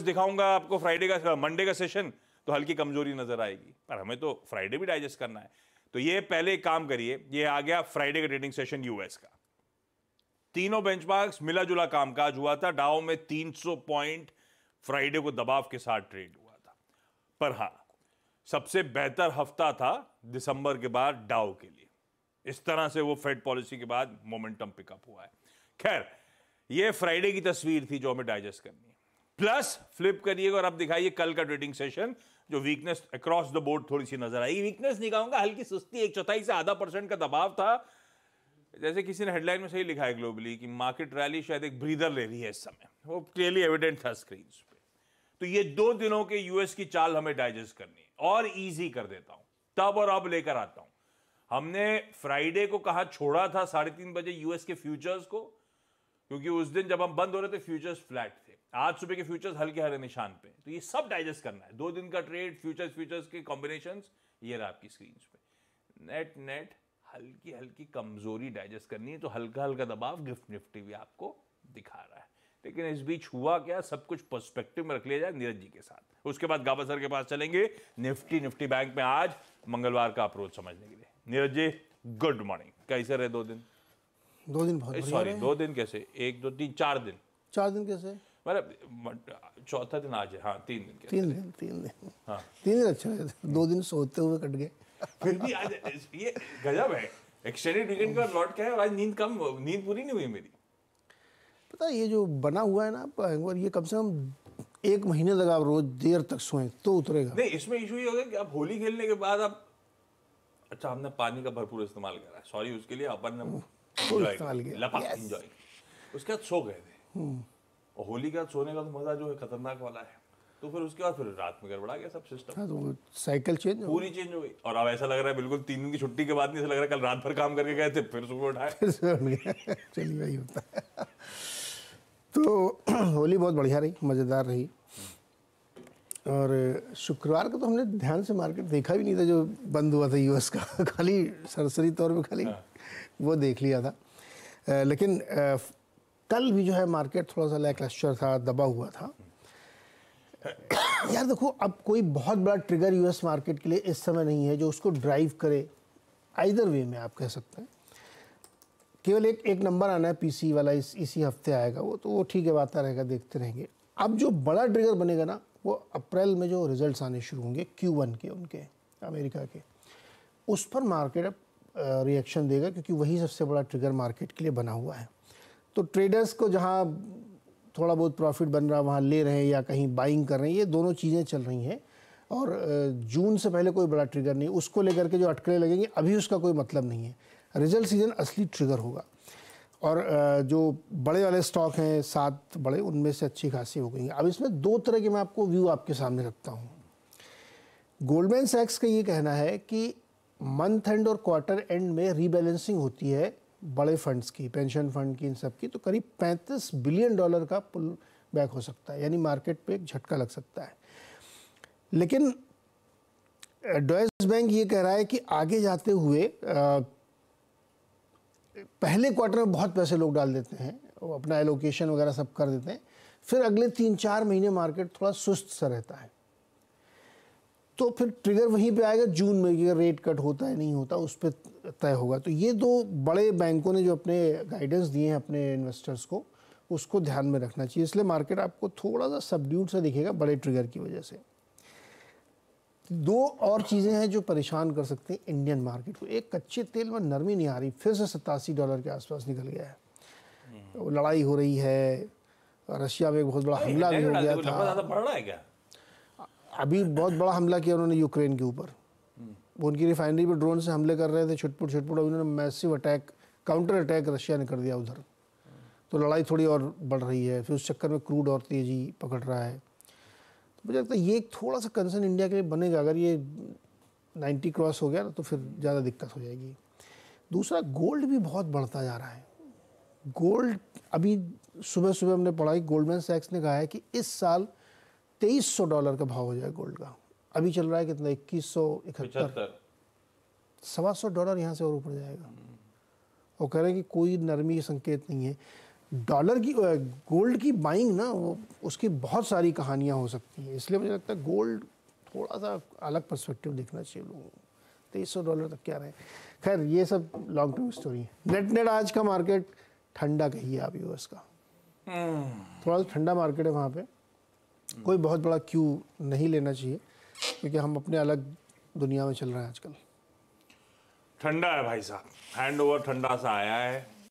दिखाऊंगा आपको फ्राइडे का मंडे का सेशन तो हल्की कमजोरी नजर आएगी पर हमें तो फ्राइडे भी डाइजेस्ट करना है तो ये पहले एक काम करिए ये आ गया फ्राइडे का ट्रेडिंग सेशन यूएस का तीनों बेंचमार्क्स मिला जुला कामकाज हुआ था डाओ में 300 पॉइंट फ्राइडे को दबाव के साथ ट्रेड हुआ था पर हां सबसे बेहतर हफ्ता था दिसंबर के बाद डाओ के लिए इस तरह से वो फेड पॉलिसी के बाद मोमेंटम पिकअप हुआ है खैर ये फ्राइडे की तस्वीर थी जो हमें डाइजेस्ट करनी है प्लस फ्लिप करिएगा और आप दिखाइए कल का ट्रेडिंग सेशन जो वीकनेस अक्रॉस द बोर्ड थोड़ी सी नजर आई वीकनेस नहीं कहूंगा हल्की सुस्ती एक चौथाई से आधा परसेंट का दबाव था जैसे किसी ने हेडलाइन में सही लिखा है ग्लोबली कि मार्केट रैली शायद एक ब्रीदर ले रही है इस समय वो क्लियरली एविडेंट था स्क्रीन पे तो ये दो दिनों के यूएस की चाल हमें डाइजेस्ट करनी है और ईजी कर देता हूं तब और अब लेकर आता हूं हमने फ्राइडे को कहा छोड़ा था साढ़े तीन बजे यूएस के फ्यूचर्स को क्योंकि उस दिन जब हम बंद हो रहे थे फ्यूचर्स फ्लैट थे आज सुबह के फ्यूचर्स हल्के हरे निशान पे तो ये सब डाइजेस्ट करना है दो दिन का ट्रेड फ्यूचर्स फ्यूचर्स के कॉम्बिनेशन ये रहा आपकी स्क्रीन पे नेट नेट हल्की हल्की कमजोरी डाइजेस्ट करनी है तो हल्का हल्का दबाव गिफ्ट निफ्टी भी आपको दिखा रहा है लेकिन इस बीच हुआ क्या सब कुछ पर्सपेक्टिव में रख लिया जाए नीरज जी के साथ उसके बाद गाबा सर के पास चलेंगे निफ्टी निफ्टी बैंक में आज मंगलवार का अप्रोच समझने के लिए नीरज जी गुड मॉर्निंग कैसे रहे दो दिन दो दिन बहुत सॉरी दो दिन कैसे एक दो तीन चार दिन चार दिन कैसे मतलब चौथा दिन आज है हाँ तीन दिन तीन दिन तीन दिन हाँ तीन दिन अच्छा दो दिन सोते हुए कट गए फिर भी आज ये गजब है एक्सटेंडेड वीकेंड का लौट क्या है आज नींद कम नींद पूरी नहीं हुई मेरी पता है ये जो बना हुआ है ना ये कम से कम एक महीने तक आप रोज देर तक सोए तो उतरेगा नहीं इसमें इशू ये होगा कि आप होली खेलने के बाद आप अच्छा हमने पानी का भरपूर इस्तेमाल करा सॉरी उसके लिए अपन ने इस्तेमाल किया उसके बाद सो गए थे और होली का सोने का तो मज़ा जो है खतरनाक वाला है तो फिर उसके बाद फिर रात में गड़बड़ा गया सब सिस्टम हाँ, तो साइकिल चेंज पूरी चेंज हो गई और अब ऐसा लग रहा है बिल्कुल तीन दिन की छुट्टी के बाद नहीं ऐसा लग रहा है कल रात भर काम करके गए थे फिर सुबह उठाए चलिए वही होता है तो होली बहुत बढ़िया रही मज़ेदार रही और शुक्रवार को तो हमने ध्यान से मार्केट देखा भी नहीं था जो बंद हुआ था यूएस का खाली सरसरी तौर पे खाली हाँ। वो देख लिया था लेकिन कल भी जो है मार्केट थोड़ा सा लैकलस्टर था दबा हुआ था यार देखो अब कोई बहुत बड़ा ट्रिगर यूएस मार्केट के लिए इस समय नहीं है जो उसको ड्राइव करे आइदर वे में आप कह सकते हैं केवल एक एक नंबर आना है पीसी वाला इस इसी हफ्ते आएगा वो तो वो ठीक है बात रहेगा देखते रहेंगे अब जो बड़ा ट्रिगर बनेगा ना वो अप्रैल में जो रिजल्ट्स आने शुरू होंगे क्यू वन के उनके अमेरिका के उस पर मार्केट अब रिएक्शन देगा क्योंकि वही सबसे बड़ा ट्रिगर मार्केट के लिए बना हुआ है तो ट्रेडर्स को जहाँ थोड़ा बहुत प्रॉफिट बन रहा वहाँ ले रहे हैं या कहीं बाइंग कर रहे हैं ये दोनों चीज़ें चल रही हैं और जून से पहले कोई बड़ा ट्रिगर नहीं उसको लेकर के जो अटकलें लगेंगी अभी उसका कोई मतलब नहीं है रिजल्ट सीजन असली ट्रिगर होगा और जो बड़े वाले स्टॉक हैं सात बड़े उनमें से अच्छी खासी हो गई अब इसमें दो तरह के मैं आपको व्यू आपके सामने रखता हूँ गोल्डमैन सैक्स का ये कहना है कि मंथ एंड और क्वार्टर एंड में रीबैलेंसिंग होती है बड़े फंड्स की पेंशन फंड की इन सब की तो करीब 35 बिलियन डॉलर का पुल बैक हो सकता है यानी मार्केट पे एक झटका लग सकता है लेकिन डॉयस बैंक ये कह रहा है कि आगे जाते हुए आ, पहले क्वार्टर में बहुत पैसे लोग डाल देते हैं वो अपना एलोकेशन वगैरह सब कर देते हैं फिर अगले तीन चार महीने मार्केट थोड़ा सुस्त सा रहता है तो फिर ट्रिगर वहीं पे आएगा जून में कि रेट कट होता है नहीं होता उस पर तय होगा तो ये दो बड़े बैंकों ने जो अपने गाइडेंस दिए हैं अपने इन्वेस्टर्स को उसको ध्यान में रखना चाहिए इसलिए मार्केट आपको थोड़ा सा सबड्यूट सा दिखेगा बड़े ट्रिगर की वजह से दो और चीज़ें हैं जो परेशान कर सकते हैं इंडियन मार्केट को एक कच्चे तेल में नरमी नहीं आ रही फिर से सतासी डॉलर के आसपास निकल गया है हम्म। लड़ाई हो रही है रशिया में एक बहुत बड़ा हमला भी हो गया था बढ़ रहा है क्या अभी बहुत बड़ा हमला किया उन्होंने यूक्रेन के ऊपर वो उनकी रिफाइनरी पर ड्रोन से हमले कर रहे थे छुटपुट छुटपुट और उन्होंने massive attack counter attack Russia ने कर दिया उधर तो लड़ाई थोड़ी और बढ़ रही है फिर उस चक्कर में क्रूड और तेज़ी पकड़ रहा है तो मुझे लगता है ये एक थोड़ा सा कंसर्न इंडिया के लिए बनेगा अगर ये 90 क्रॉस हो गया ना तो फिर ज़्यादा दिक्कत हो जाएगी दूसरा गोल्ड भी बहुत बढ़ता जा रहा है गोल्ड अभी सुबह सुबह हमने पढ़ाई गोल्डमैन सैक्स ने कहा है कि इस साल तेईस सौ डॉलर का भाव हो जाए गोल्ड का अभी चल रहा है कितना इक्कीस सौ इकहत्तर सवा सौ डॉलर यहाँ से और ऊपर जाएगा और कह रहे हैं कि कोई नरमी संकेत नहीं है डॉलर की गोल्ड की बाइंग ना वो उसकी बहुत सारी कहानियाँ हो सकती हैं इसलिए मुझे लगता है गोल्ड थोड़ा सा अलग पर्सपेक्टिव देखना चाहिए लोगों को तेईस सौ डॉलर तक क्या रहे खैर ये सब लॉन्ग टर्म स्टोरी है नेट नेट आज का मार्केट ठंडा कहिए आप यूएस का हम्म। थोड़ा सा ठंडा मार्केट है वहाँ पे हम्म। कोई बहुत बड़ा क्यू नहीं लेना चाहिए क्योंकि हम अपने अलग दुनिया में चल रहे हैं आजकल ठंडा है भाई साहब हैंड ओवर ठंडा सा आया है